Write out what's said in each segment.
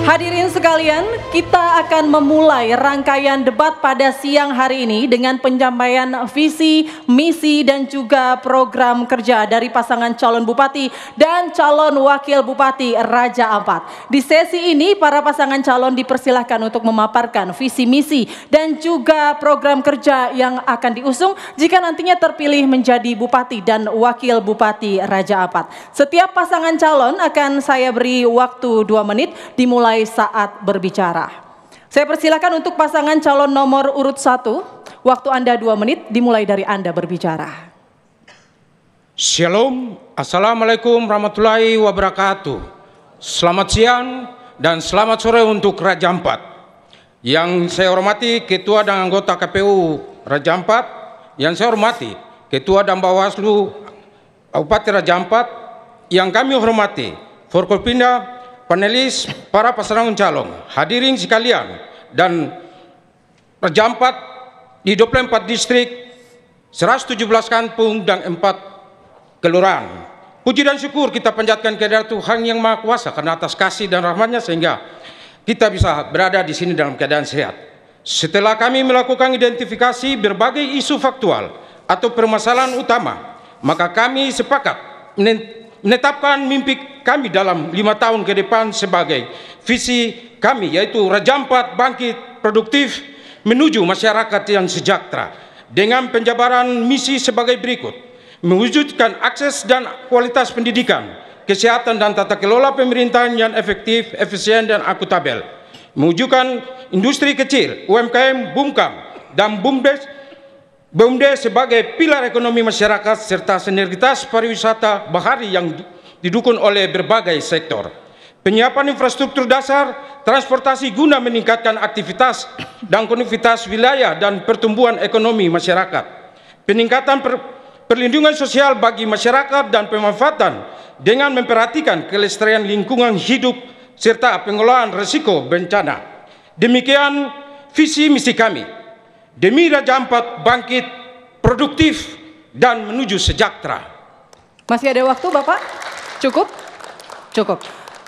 Hadirin sekalian, kita akan memulai rangkaian debat pada siang hari ini dengan penyampaian visi, misi, dan juga program kerja dari pasangan calon bupati dan calon wakil bupati Raja Ampat. Di sesi ini, para pasangan calon dipersilahkan untuk memaparkan visi, misi, dan juga program kerja yang akan diusung jika nantinya terpilih menjadi bupati dan wakil bupati Raja Ampat. Setiap pasangan calon akan saya beri waktu dua menit dimulai mulai saat berbicara. Saya persilakan untuk pasangan calon nomor urut satu. Waktu Anda dua menit, dimulai dari Anda berbicara. Shalom, Assalamualaikum warahmatullahi wabarakatuh. Selamat siang dan selamat sore untuk Raja Ampat. Yang saya hormati Ketua dan anggota KPU Raja Ampat. Yang saya hormati Ketua dan Bawaslu Bupati Raja Ampat. Yang kami hormati Forkopinda, panelis, para pasangan calon, hadirin sekalian dan terjampat di 24 distrik, 117 kampung dan 4 kelurahan. Puji dan syukur kita panjatkan kehadirat Tuhan yang Maha Kuasa karena atas kasih dan rahmatnya sehingga kita bisa berada di sini dalam keadaan sehat. Setelah kami melakukan identifikasi berbagai isu faktual atau permasalahan utama, maka kami sepakat menetapkan mimpi kami dalam lima tahun ke depan sebagai visi kami yaitu rajampat bangkit produktif menuju masyarakat yang sejahtera dengan penjabaran misi sebagai berikut mewujudkan akses dan kualitas pendidikan kesehatan dan tata kelola pemerintahan yang efektif, efisien dan akuntabel mewujudkan industri kecil UMKM BUMKAM dan BUMDes BUMDes sebagai pilar ekonomi masyarakat serta sinergitas pariwisata bahari yang didukung oleh berbagai sektor. Penyiapan infrastruktur dasar, transportasi guna meningkatkan aktivitas dan konektivitas wilayah dan pertumbuhan ekonomi masyarakat. Peningkatan per perlindungan sosial bagi masyarakat dan pemanfaatan dengan memperhatikan kelestarian lingkungan hidup serta pengelolaan risiko bencana. Demikian visi misi kami. Demi Raja Ampat bangkit produktif dan menuju sejahtera. Masih ada waktu Bapak? Cukup? Cukup.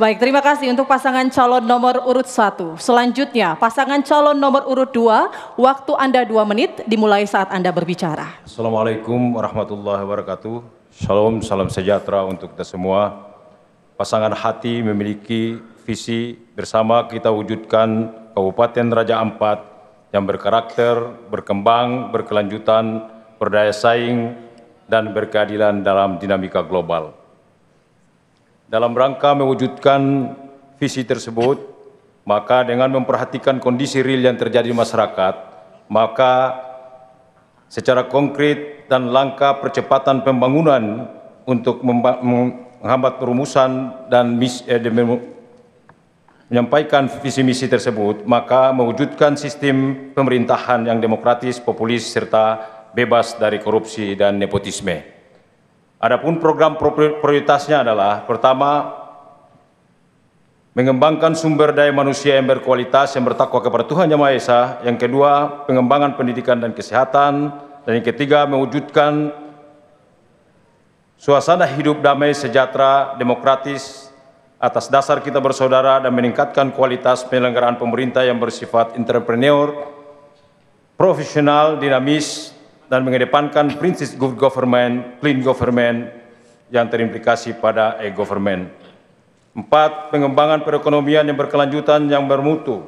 Baik, terima kasih untuk pasangan calon nomor urut 1. Selanjutnya, pasangan calon nomor urut 2, waktu Anda 2 menit dimulai saat Anda berbicara. Assalamualaikum warahmatullahi wabarakatuh. Shalom, salam sejahtera untuk kita semua. Pasangan hati memiliki visi bersama kita wujudkan Kabupaten Raja Ampat yang berkarakter, berkembang, berkelanjutan, berdaya saing, dan berkeadilan dalam dinamika global. Dalam rangka mewujudkan visi tersebut, maka dengan memperhatikan kondisi real yang terjadi di masyarakat, maka secara konkret dan langkah percepatan pembangunan untuk menghambat perumusan dan mis, eh, menyampaikan visi misi tersebut, maka mewujudkan sistem pemerintahan yang demokratis, populis, serta bebas dari korupsi dan nepotisme. Adapun program prioritasnya adalah pertama mengembangkan sumber daya manusia yang berkualitas yang bertakwa kepada Tuhan Yang Maha Esa, yang kedua pengembangan pendidikan dan kesehatan, dan yang ketiga mewujudkan suasana hidup damai, sejahtera, demokratis atas dasar kita bersaudara dan meningkatkan kualitas penyelenggaraan pemerintah yang bersifat entrepreneur, profesional, dinamis, dan mengedepankan prinsip good government, clean government yang terimplikasi pada e-government. Empat, pengembangan perekonomian yang berkelanjutan yang bermutu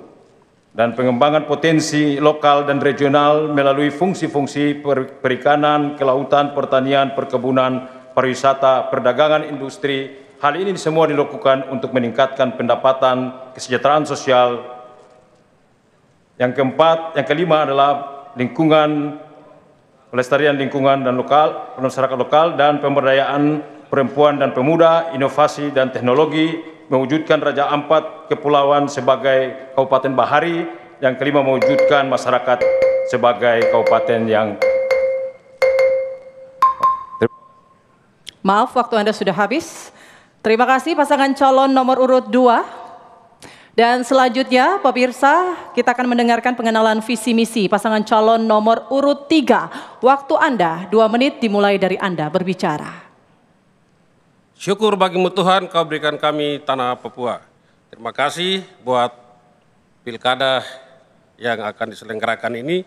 dan pengembangan potensi lokal dan regional melalui fungsi-fungsi perikanan, kelautan, pertanian, perkebunan, pariwisata, perdagangan, industri. Hal ini semua dilakukan untuk meningkatkan pendapatan, kesejahteraan sosial. Yang keempat, yang kelima adalah lingkungan pelestarian lingkungan dan lokal, masyarakat lokal, dan pemberdayaan perempuan dan pemuda, inovasi dan teknologi, mewujudkan Raja Ampat Kepulauan sebagai Kabupaten Bahari, yang kelima mewujudkan masyarakat sebagai kabupaten yang Maaf, waktu Anda sudah habis. Terima kasih pasangan calon nomor urut 2 dan selanjutnya, pemirsa, kita akan mendengarkan pengenalan visi misi pasangan calon nomor urut 3. Waktu Anda, dua menit dimulai dari Anda berbicara. Syukur bagimu Tuhan kau berikan kami tanah Papua. Terima kasih buat pilkada yang akan diselenggarakan ini.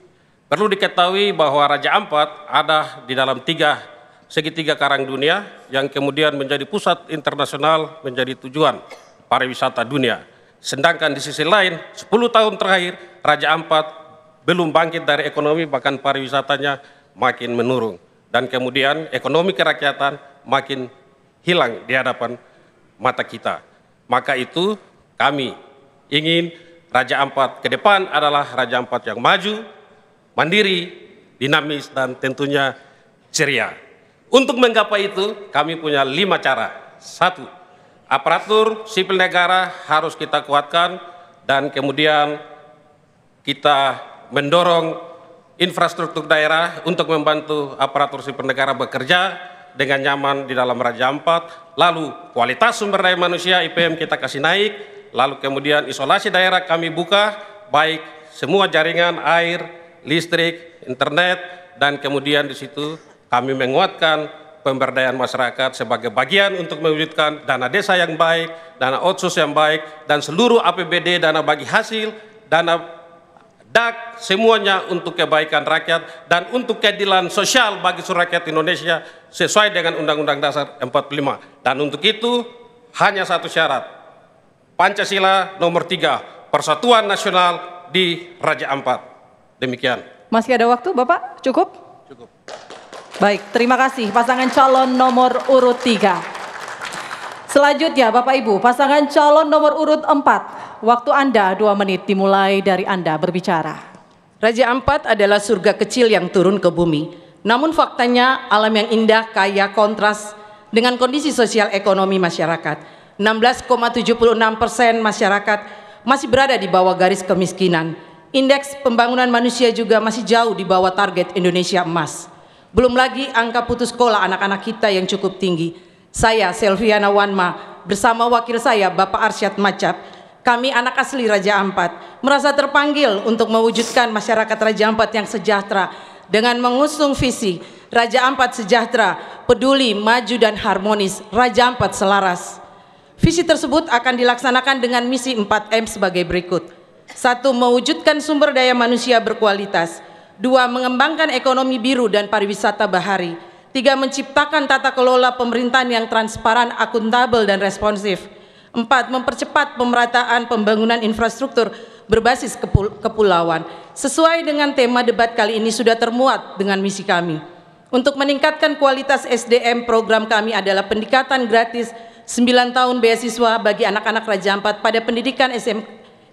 Perlu diketahui bahwa Raja Ampat ada di dalam tiga segitiga karang dunia yang kemudian menjadi pusat internasional menjadi tujuan pariwisata dunia. Sedangkan di sisi lain, 10 tahun terakhir Raja Ampat belum bangkit dari ekonomi bahkan pariwisatanya makin menurun. Dan kemudian ekonomi kerakyatan makin hilang di hadapan mata kita. Maka itu kami ingin Raja Ampat ke depan adalah Raja Ampat yang maju, mandiri, dinamis, dan tentunya ceria. Untuk menggapai itu, kami punya lima cara. Satu, aparatur sipil negara harus kita kuatkan dan kemudian kita mendorong infrastruktur daerah untuk membantu aparatur sipil negara bekerja dengan nyaman di dalam Raja Ampat. Lalu kualitas sumber daya manusia IPM kita kasih naik, lalu kemudian isolasi daerah kami buka, baik semua jaringan air, listrik, internet, dan kemudian di situ kami menguatkan pemberdayaan masyarakat sebagai bagian untuk mewujudkan dana desa yang baik, dana otsus yang baik, dan seluruh APBD, dana bagi hasil, dana DAK, semuanya untuk kebaikan rakyat dan untuk keadilan sosial bagi seluruh rakyat Indonesia sesuai dengan Undang-Undang Dasar 45. Dan untuk itu hanya satu syarat, Pancasila nomor 3, Persatuan Nasional di Raja Ampat. Demikian. Masih ada waktu Bapak? Cukup? Baik, terima kasih pasangan calon nomor urut 3. Selanjutnya Bapak Ibu, pasangan calon nomor urut 4. Waktu Anda 2 menit dimulai dari Anda berbicara. Raja Ampat adalah surga kecil yang turun ke bumi. Namun faktanya alam yang indah kaya kontras dengan kondisi sosial ekonomi masyarakat. 16,76 persen masyarakat masih berada di bawah garis kemiskinan. Indeks pembangunan manusia juga masih jauh di bawah target Indonesia emas. Belum lagi angka putus sekolah anak-anak kita yang cukup tinggi. Saya Selviana Wanma bersama wakil saya Bapak Arsyad Macap, kami anak asli Raja Ampat merasa terpanggil untuk mewujudkan masyarakat Raja Ampat yang sejahtera dengan mengusung visi Raja Ampat sejahtera, peduli, maju dan harmonis, Raja Ampat selaras. Visi tersebut akan dilaksanakan dengan misi 4M sebagai berikut. satu Mewujudkan sumber daya manusia berkualitas Dua, mengembangkan ekonomi biru dan pariwisata bahari. Tiga, menciptakan tata kelola pemerintahan yang transparan, akuntabel, dan responsif. Empat, mempercepat pemerataan pembangunan infrastruktur berbasis kepul kepulauan. Sesuai dengan tema debat kali ini sudah termuat dengan misi kami. Untuk meningkatkan kualitas SDM, program kami adalah pendekatan gratis 9 tahun beasiswa bagi anak-anak Raja Ampat pada pendidikan SM,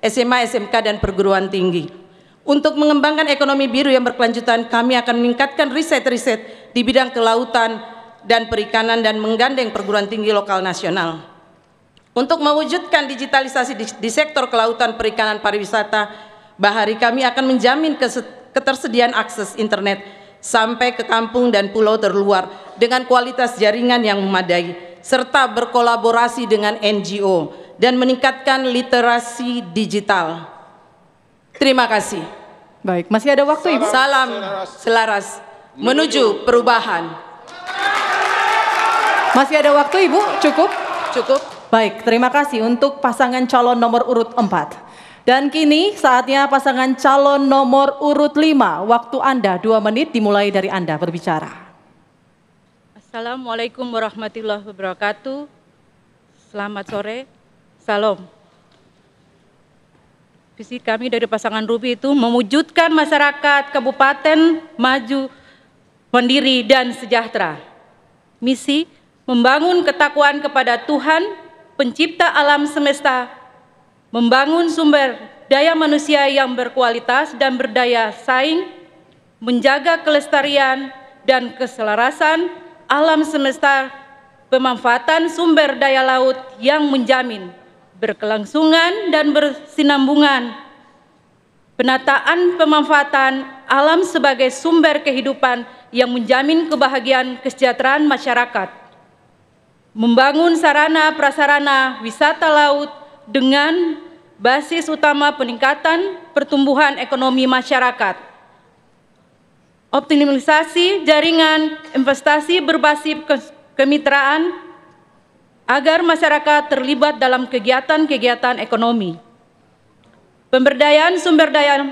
SMA, SMK, dan perguruan tinggi. Untuk mengembangkan ekonomi biru yang berkelanjutan, kami akan meningkatkan riset-riset di bidang kelautan dan perikanan dan menggandeng perguruan tinggi lokal nasional. Untuk mewujudkan digitalisasi di, di sektor kelautan, perikanan, pariwisata, Bahari kami akan menjamin ketersediaan akses internet sampai ke kampung dan pulau terluar dengan kualitas jaringan yang memadai serta berkolaborasi dengan NGO dan meningkatkan literasi digital. Terima kasih. Baik, masih ada waktu Ibu. Salam selaras menuju perubahan. Masih ada waktu Ibu? Cukup? Cukup. Baik, terima kasih untuk pasangan calon nomor urut 4. Dan kini saatnya pasangan calon nomor urut 5. Waktu Anda 2 menit dimulai dari Anda berbicara. Assalamualaikum warahmatullahi wabarakatuh. Selamat sore. Salam. Visi kami dari pasangan Rubi itu mewujudkan masyarakat kabupaten maju, mandiri dan sejahtera. Misi membangun ketakuan kepada Tuhan, pencipta alam semesta, membangun sumber daya manusia yang berkualitas dan berdaya saing, menjaga kelestarian dan keselarasan alam semesta, pemanfaatan sumber daya laut yang menjamin berkelangsungan dan bersinambungan. Penataan pemanfaatan alam sebagai sumber kehidupan yang menjamin kebahagiaan kesejahteraan masyarakat. Membangun sarana prasarana wisata laut dengan basis utama peningkatan pertumbuhan ekonomi masyarakat optimalisasi jaringan investasi berbasis kemitraan agar masyarakat terlibat dalam kegiatan-kegiatan ekonomi. Pemberdayaan sumber daya,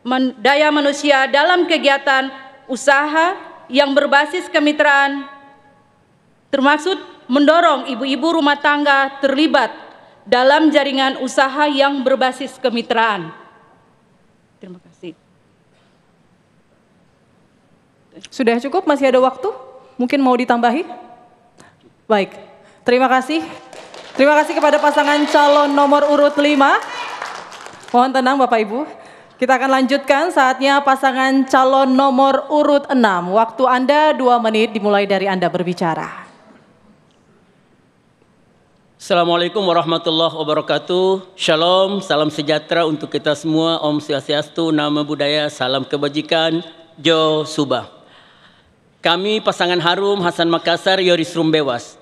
man, daya manusia dalam kegiatan usaha yang berbasis kemitraan termasuk mendorong ibu-ibu rumah tangga terlibat dalam jaringan usaha yang berbasis kemitraan. Terima kasih. Sudah cukup? Masih ada waktu? Mungkin mau ditambahi? Baik. Terima kasih. Terima kasih kepada pasangan calon nomor urut 5. Mohon tenang Bapak Ibu. Kita akan lanjutkan saatnya pasangan calon nomor urut 6. Waktu Anda 2 menit dimulai dari Anda berbicara. Assalamualaikum warahmatullahi wabarakatuh. Shalom, salam sejahtera untuk kita semua. Om Swastiastu, nama budaya, salam kebajikan. Jo Subah. Kami pasangan harum Hasan Makassar Yoris Rumbewas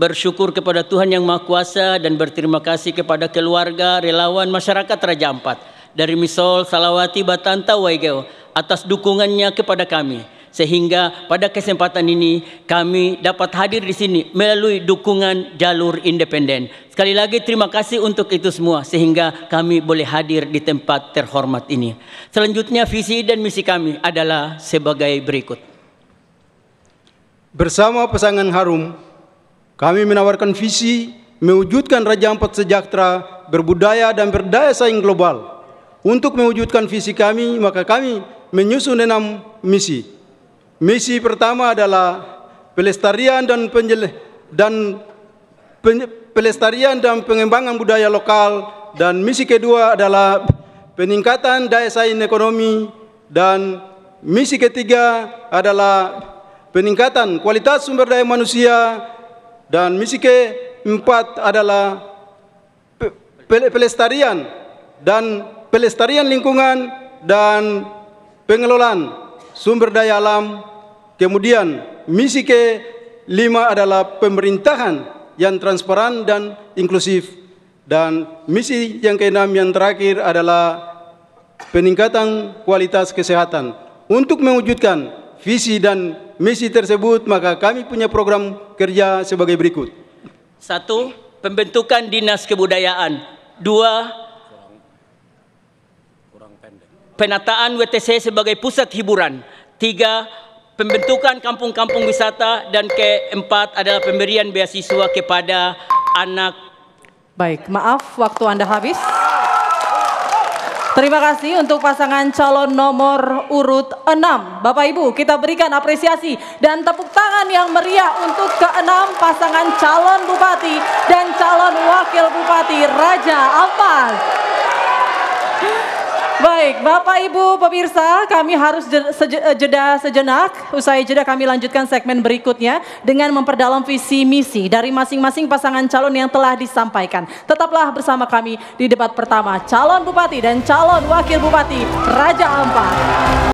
bersyukur kepada Tuhan yang Maha Kuasa dan berterima kasih kepada keluarga, relawan, masyarakat Raja Ampat dari Misol, Salawati, Batanta, Waigeo atas dukungannya kepada kami. Sehingga pada kesempatan ini kami dapat hadir di sini melalui dukungan jalur independen. Sekali lagi terima kasih untuk itu semua sehingga kami boleh hadir di tempat terhormat ini. Selanjutnya visi dan misi kami adalah sebagai berikut. Bersama pasangan harum kami menawarkan visi mewujudkan Raja Ampat Sejahtera berbudaya dan berdaya saing global. Untuk mewujudkan visi kami, maka kami menyusun enam misi. Misi pertama adalah pelestarian dan penjel dan pen pelestarian dan pengembangan budaya lokal dan misi kedua adalah peningkatan daya saing ekonomi dan misi ketiga adalah peningkatan kualitas sumber daya manusia dan misi keempat adalah pelestarian dan pelestarian lingkungan dan pengelolaan sumber daya alam. Kemudian misi ke lima adalah pemerintahan yang transparan dan inklusif. Dan misi yang keenam yang terakhir adalah peningkatan kualitas kesehatan. Untuk mewujudkan visi dan misi tersebut, maka kami punya program kerja sebagai berikut. Satu, pembentukan dinas kebudayaan. Dua, penataan WTC sebagai pusat hiburan. Tiga, pembentukan kampung-kampung wisata. Dan keempat adalah pemberian beasiswa kepada anak. Baik, maaf waktu Anda habis. Terima kasih untuk pasangan calon nomor urut 6. Bapak Ibu, kita berikan apresiasi dan tepuk tangan yang meriah untuk keenam pasangan calon bupati dan calon wakil bupati Raja Ampat. Baik, Bapak Ibu pemirsa, kami harus eh, jeda sejenak. Usai jeda kami lanjutkan segmen berikutnya dengan memperdalam visi misi dari masing-masing pasangan calon yang telah disampaikan. Tetaplah bersama kami di debat pertama calon bupati dan calon wakil bupati Raja Ampat.